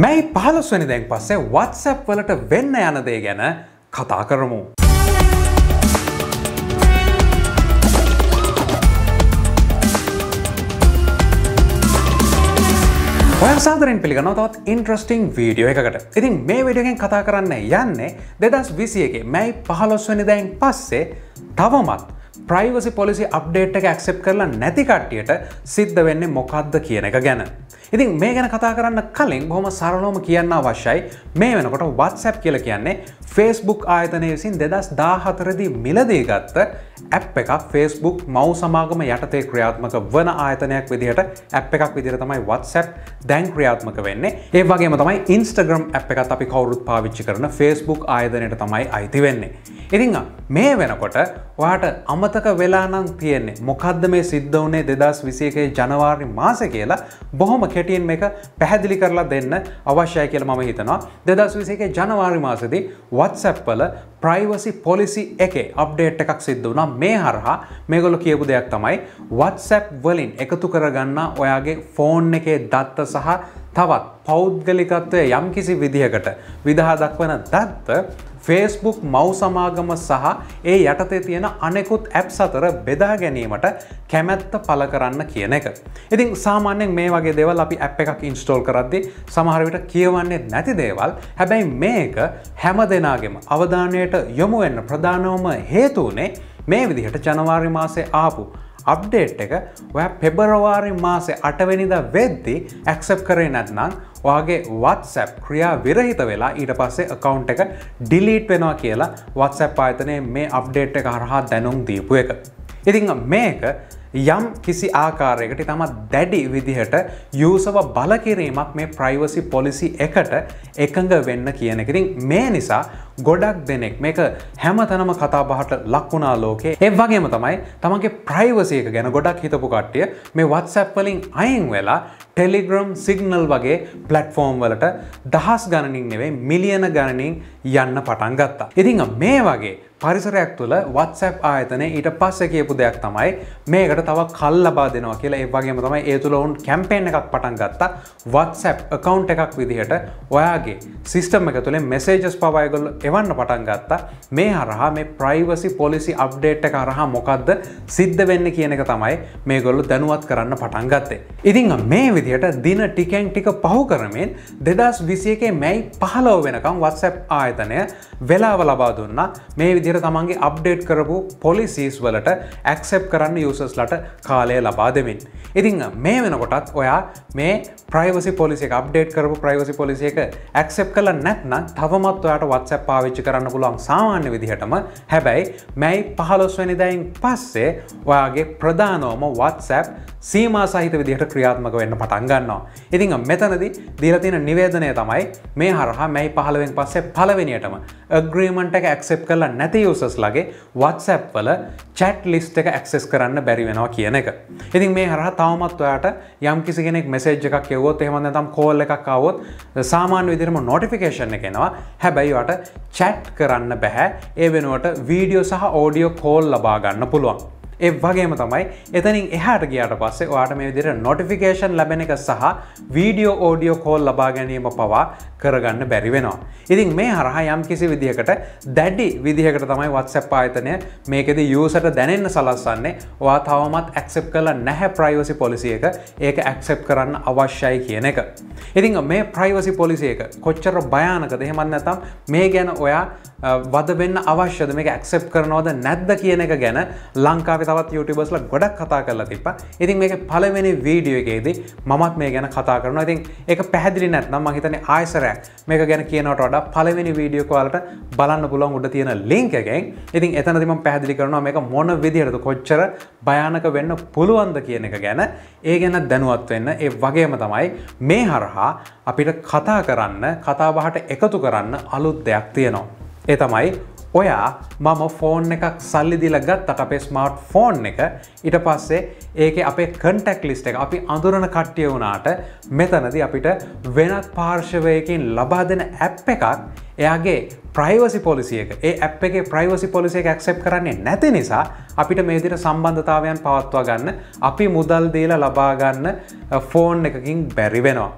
මැයි පහලස්වනි දැන් පස්සේ වත්සැප් වලට වෙන්න යනදේ ගැන කතා කරමු. සාදරෙන් පිළිගන තවත් ඉන්ට්‍රස්ටිං වීඩියෝ එකකට ඉතින් මේ විඩියගෙන් කතා කරන්න යන්නේ දෙදස් විසියගේ මැයි පහලොස්වනි දැන් පස්සේ තවමත් ප්‍රයිවසි පොලිසි අප්ඩේට් එක ඇක්සෙප් කරලා නැතිකට්ටියට සිද්ධ වෙන්නේ මොකක්ද කියන එක ගැන ඉතින් මේ ගැන කතා කරන්න කලින් බොහොම සරලෝම කියන්න අවශ්‍යයි මේ වෙනකොට වත්සැප් කියල කියන්නේ ෆස්බුක් ආයතනය විසින් දෙදස් දාහතරදි මිලදී ගත්ත ඇප් එකක් ෆස්බුක් මව් සමාගම යටතේ ක්‍රියාත්මක වන ආයතනයක් විදිහට ඇප් එකක් විදිර තමයි වත්සැප් දැන් ක්‍රියාත්මක වෙන්නේ ඒ වගේ තමයි ඉන්ස්ටග්‍රම් ඇප් එකත් අපි කවුරුත් පාවිච්චි කරන ෆස්බුක් ආයතනයට තමයි අයිති වෙන්නේ. ඉතිං මේ වෙනකොට ඔයාට අමතක වෙලානම් තියෙන්නේ මොකක්ද මේ සිද්ධ වනේ දෙදස් විසේකයේ ජනවාර්ය මාස කියලා බොහොම කෙ කෙටියෙන් මේක පැහැදිලි කරලා දෙන්න අවශ්‍යය කියල මම හිතනවා දෙදස් විසේකේ ජනවාරි මාසදි වත්සැප්පල ප්‍රයිවසි පොලිසි එකේ අප්ඩේට් එකක් සිද්ධ වුණා මේ හරහා මේගොලු කියපු දෙයක් තමයි වත්සැප් වලින් එකතු කරගන්න ඔයාගේ ෆෝන් එකේ දත්ත සහ තවත් පෞද්ගලිකත්වය යම්කිසි විදිහකට විදහා දක්වන දත්ත ෆේස්බුක් මව් සමාගම සහ ඒ යටතේ තියෙන අනෙකුත් ඇප් සතර බෙදා ගැනීමට කැමැත්ත පල කරන්න කියන එක. ඉතින් සාමාන්‍යෙන් මේ වගේ දෙවල් අපි ඇප් එකක් ඉන්ස්ටෝල් කරද්දි සමහරවිට කියවන්නේ නැති දේවල් හැබැයි මේක හැම දෙනාගෙම අවධානයට යොමුවෙන්න ප්‍රධානවම හේතුවනේ මේ විදිහට ජනවාරි මාසේ ආපු අප්ඩේට් එක ඔය පෙබරවාරි මාසේ අටවෙනිද වෙද්දි ඇක්සප් කරේ නැත්නම් වගේ වත්සැප් ක්‍රියා විරහිත වෙලා ඊට පස්සේ කකවන්් එක ඩිලීට් වෙනවා කියලා වත්සැප් ආයතනය මේ අප්ඩේට් එක හරහා දැනුම් දීපු එක. ඉතිං මේක යම් කිසි ආකාරයකට තමත් දැඩි විදිහට යසව බලකිරීමක් මේ ප්‍රයිවසි පොලිසි එකට එකඟ වෙන්න කියන එකතින් මේ නිසා ගොඩක් දෙනෙක් මේක හැම තනම කතා බහට ලක්වුණා ලෝකේ ඒ වගේම තමයි තමන්ගේ ප්‍රයිවසයක ගැන ගොඩක් හිතපු කට්ටිය මේ වත්සැප්වලින් අයින් වෙලා ටෙලිග්‍රම් සිගනල් වගේ පලට්ෆෝර්ම් වලට දහස් ගණනින් නෙවේ මිලියන ගණනින් යන්න පටන් ගත්තා. ඉතිං මේ වගේ පරිසරයක් තුළ වත්සැප් ආයතනය ඊට පස්ස කියපු දෙයක් තමයි මේකට තව කල් ලබා දෙනවා කියලා ඒවගේම තමයි ඒ තුළ ඔවුන් කැම්පේෙන් එකක් පටන් ගත්තා වත්සැප් කකවන්් එකක් විදිහට ඔයාගේ සිිස්ටම් එක තුළේ මෙසේජස් පවයගොල් එවන්න පටන් ගත්තා මේ හරහා මේ ප්‍රයිවසි පොලිසි අප්ඩේට් එක රහා මොකක්ද සිද්ධ වෙන්න කියන එක තමයි මේ ගොල්ලු දැනුවත් කරන්න පටන් ගත්තේ ඉතිං මේ විදිහට දින ටිකෙන් ටික පහු කරමින් දෙදස් විසියකේ මැයි පහලෝ වෙනකම් වත්සැප් ආයතනය වෙලාව ලබා දුන්න මේ විදි විදිර තමන්ගේ අප්ඩේට් කරපු පොලිසිස් වලට ඇක්සෙප් කරන්න යසස්ලට කාලය ලබා දෙමින්. ඉතිං මේ වෙනකොටත් ඔයා මේ ප්‍රයිවසි පොලිසි අප්ඩේට් කරපු ප්‍රයිවසි පොලිසික ඇක්සෙප් කල නැත්න තවමත් ඔයාට වත්සැප් පාවිච්චි කරන්න පුළුවන් සාමාන්‍ය විදිහටම හැබැයි මැයි පහලොස්වැනිදයින් පස්සේ ඔයාගේ ප්‍රධානෝම වත්සැප් සීම සහිත විදිහට ක්‍රියාත්මක වෙන්න පටන්ගන්නවා. ඉතිං මෙතනදි දීලතින නිවේදනය තමයි මේ හරහා මැයි පහලවෙන් පස්සේ පලවෙනියටම ග්‍රීමන්ට එක ඇක්සෙප් කරලා නැති යුසස් ලගේ වත්සැප් වල චැට් ලිස්ට එක ඇක්සෙස් කරන්න බැරි වෙනවා කියන එක. ඉතින් මේ හර තවමත් ඔයාට යම් කිසි කෙනෙක් මෙසේජ් එකක් යවොත් එහෙම නැත්නම් කෝල් එකක් આવොත් සාමාන්‍ය විදිහටම නොටිෆිකේෂන් එක එනවා. හැබැයි ඔයාට චැට් කරන්න බෑ. ඒ වෙනුවට වීඩියෝ සහ ඔඩියෝ කෝල් ලබා ගන්න පුළුවන්. ඒ වගේම තමයි එතනින් එහට ගියට පස්සේ ඔයාට මේ විදිර නොටිෆිකේෂන් ලැබෙන එක සහ වීඩියෝ ඕඩියෝ කෝල් ලබා ගැනීම පවා කරගන්න බැරිවෙනවා. ඉතින් මේ හරහා යම් කිසි විදිහකට දැඩි විදිහකට තමයි වත්සැප් ආයතනය මේකෙද යසට දැනෙන්න සලස්සන්නේ වා තවමත් ඇක්සෙප් කල නැහැ ප්‍රයිවසි පොලිසිය එක ඒක ඇක්සෙප් කරන්න අවශ්‍යයි කියන එක. ඉතින් මේ ප්‍රයිවසි පොලිසිය එක කොච්චර භයානකද හෙමන්න ඇතම් මේ ගැන ඔයා වද වෙන්න අවශ්‍යද මේක ඇක්සෙප් කරනවද නැද්ද කියන එක ගැන ලංකාවේ තවත් YouTubeබස්ල ගොඩක් කතා කරලා තිබ්බ ඉතින් මේක පළවෙනි වීඩියෝ එකේදී මමත් මේ ගැන කතා කරනවා ඉතින් ඒක පැහැදිලි නැත්නම් මහිතන ආයසරයක් මේක ගැන කියනවට වඩා පළවෙනි වීඩියෝ කවලට බලන්න පුළුවන් උඩ තියෙන ලිංක එකෙන් ඉතින් එතනදිම පැහැදිලි කරනවා මේක මොන විදිහටද කොච්චර භයානක වෙන්න පුළුවන්ද කියන එක ගැන ඒ ගැන දැනුවත් වෙන්න ඒ වගේම තමයි මේ හරහා අපිට කතා කරන්න කතාබහට එකතු කරන්න අලුත් දෙයක් තියෙනවා ඒ තමයි ඔයා මම ෆෝන් එකක් සල්ලිදිල ගත්තට අපේ ස්මර්ට් ෆෝන් එක ඉට පස්සේ ඒක අපේ කටක් ලිස්ට එක අපි අඳුරන කට්ටිය වුණාට මෙතනද අපිට වෙනත් පාර්ශවයකින් ලබා දෙන ඇප් එකක් එයාගේ ප්‍රයිවසි පොලිසියක ඒ ඇප් එක ප්‍රයිවසි පොලිසිය ඇක්සෙප් කරන්නේ නැති නිසා අපිට මේදිට සම්බන්ධතාවයන් පවත්වා ගන්න අපි මුදල් දේලා ලබාගන්න ෆෝන් එකකින් බැරිවෙනවා.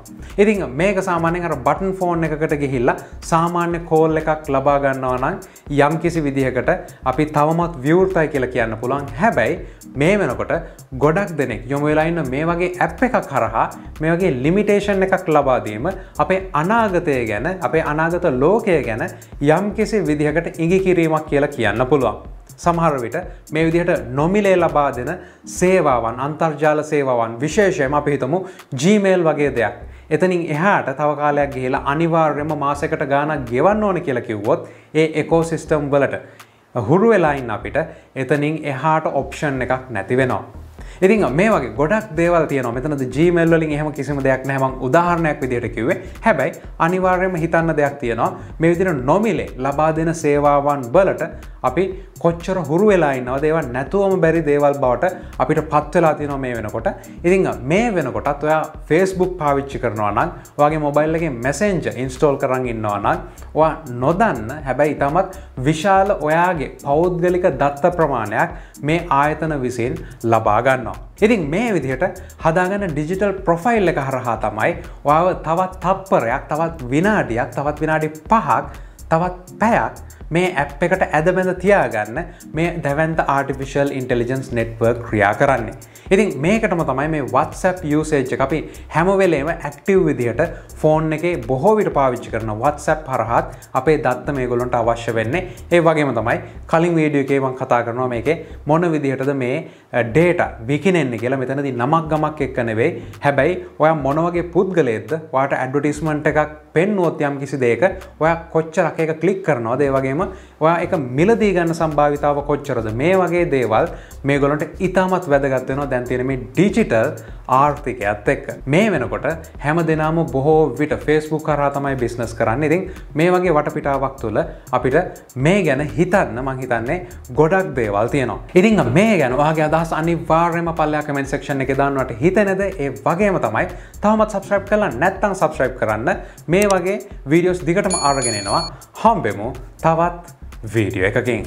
ඉතින් මේක සාමාන්‍යෙන් අර බටන් ෆෝන් එකකට ගිහිල්ලා සාමාන්‍ය කෝල් එකක් ලබාගන්නවා නම් යම් කිසි විදිහකට අපි තවමත් විවෘතයි කියලා කියන්න පුළන් හැබැයි මේ වෙනකොට ගොඩක් දෙනෙක් යොම වෙලාඉන්න මේ වගේ ඇප් එකක් හරහා මේ වගේ ලිමිටේෂන් එකක් ලබාදීම අපේ අනාගතය ගැන අපේ අනාගත ලෝක ලෝකය ගැන යම් කිසි විදිහකට ඉඟි කිරීමක් කියලා කියන්න පුළුවන්. සමහර විට මේ විදිහට නොමිලේ ලබා දෙන සේවාවන් අන්තර්ජාල සේවාවන් විශේෂයම අපි හිතමු ජීමේල් වගේ දෙයක්. එතනින් එහාට තවකාලයක් ගිහිලා අනිවාර්යම මාසකට ගානක් ගෙවන්න ඕන කියලා කිව්වොත් ඒ එකෝසිස්ටම් වලට හුරු වෙලායින් අපිට එතනින් එහාට ඔප්ෂන් එකක් නැති වෙනවා. ඉතින් මේ වගේ ගොඩක් දේවල් තියන මෙතන ජීමල්ලින් එහම කිසිම දෙයක් නෑම උදාහරණයක් විදියට කිවේ හැබැයි අනිවාර්යම හිතන්න දෙයක් තියෙනවා මේ විදින නොමිලේ ලබා දෙන සේවාවන් බලට අපි කොච්චර හුරු වෙලායින්නව දේව නැතුවම බැරි දේවල් බවට අපිට පත්වෙලා තිනො මේ වෙනකොට ඉතිං මේ වෙනකොටත් ඔයා ෆෙස්බුක් පාවිච්චි කරනවා නම් වගේ මොබයිල්ලගේ මැසෙන්ජ ඉන්ස්ටෝල් කරන්න ඉන්නවා නම් වා නොදන්න හැබැයි ඉතාමත් විශාල ඔයාගේ පෞද්ගලික දත්ත ප්‍රමාණයක් මේ ආයතන විසින් ලබාගන්න ගන්නවා. ඉතින් මේ විදිහට හදාගන්න ඩිජිටල් ප්‍රොෆයිල් එක හරහා තමයි ඔයාව තවත් තප්පරයක් තවත් විනාඩියක් තවත් විනාඩි පහක් තවත් පැයක් මේ ඇප් එකට ඇදබැඳ තියාගන්න මේ දැවන්ත ආටිෆිශල් ඉන්ටලිජන්ස් නෙට්වර් ක්‍රියා කරන්නේ. ඉතින් මේකටම තමයි මේ වත්සැප් යසේච්ච අපි හැමවෙලේම ඇක්ටව් විදිහට ෆෝන් එකේ බොහෝ විට පාවිච්චි කරන වත්සැප් හරහත් අපේ දත්ත මේ ගොලොන්ට අවශ්‍ය වෙන්නේ ඒ වගේම තමයි කලින් වීඩියෝ එකේවන් කතා කරනවා මේක මොන විදිහටද මේ ඩේට විකිනෙන්නේ කියලා මෙතනදි නමක් ගමක් එක්කනෙවෙයි හැබැයි ඔය මොනවගේ පුද්ගලයද වාට ඇඩ්ඩටිස්මන්ට් එකක් පෙන්නුවොත් යම් කිසි දෙයක ඔයා කොච්චරක් එක කලික් කරනවා දේවගේම ඔයා එක මිලදී ගන්න සම්භාවිතාව කොච්චරද මේ වගේ දේවල් මේ ගොලොන්ට ඉතාමත් වැදගත්වෙනවා දැන්තිනම ඩිජිටල් ආර්ථිකයත් එක්ක මේ වෙනකොට හැම දෙනාම බොහෝ විට ෆෙස්බුක් කරා තමයි බිස්නස් කරන්න ඉතින් මේ වගේ වටපිටාවක් තුළ අපිට මේ ගැන හිතන්න මං හිතන්නේ ගොඩක් දේවල් තියෙනවා ඉතිං මේ ගැනවාගේ අදහස් අනිවාර්යම පල්ලයා කමෙන්ට සක්ෂණ එක දන්නවට හිතනද ඒ වගේම තමයි තවමත් සබස්්‍රයිප් කරලා නැත්තං සබස්්‍රයිප් කරන්න මේ මේ වගේ වීඩියෝස් දිගටම අරගෙනෙනවා හම්බෙමු තවත් වීඩියෝ එකකින්.